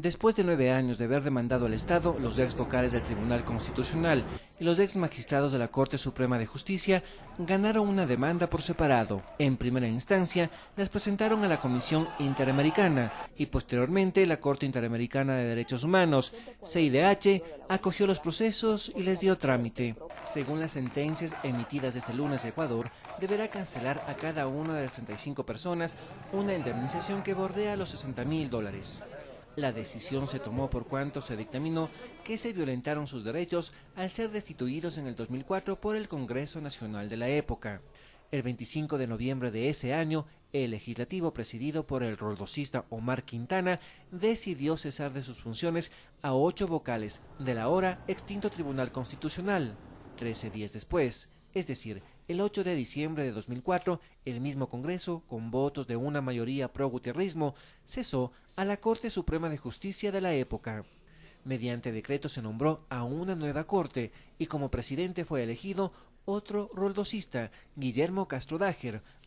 Después de nueve años de haber demandado al Estado, los ex vocales del Tribunal Constitucional y los ex magistrados de la Corte Suprema de Justicia ganaron una demanda por separado. En primera instancia, las presentaron a la Comisión Interamericana y posteriormente la Corte Interamericana de Derechos Humanos, CIDH, acogió los procesos y les dio trámite. Según las sentencias emitidas este lunes Ecuador, deberá cancelar a cada una de las 35 personas una indemnización que bordea los 60 mil dólares. La decisión se tomó por cuanto se dictaminó que se violentaron sus derechos al ser destituidos en el 2004 por el Congreso Nacional de la época. El 25 de noviembre de ese año, el legislativo presidido por el roldocista Omar Quintana decidió cesar de sus funciones a ocho vocales del ahora extinto Tribunal Constitucional. Trece días después, es decir, el 8 de diciembre de 2004, el mismo Congreso, con votos de una mayoría pro-guterrismo, cesó a la Corte Suprema de Justicia de la época. Mediante decreto se nombró a una nueva corte y como presidente fue elegido otro roldosista, Guillermo Castro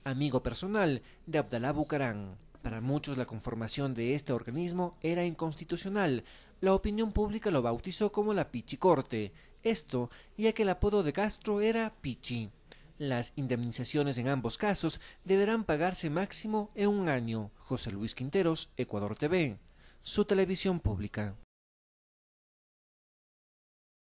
amigo personal de Abdalá Bucarán. Para muchos la conformación de este organismo era inconstitucional. La opinión pública lo bautizó como la Pichicorte. Esto ya que el apodo de Castro era Pichi. Las indemnizaciones en ambos casos deberán pagarse máximo en un año. José Luis Quinteros, Ecuador TV, su televisión pública.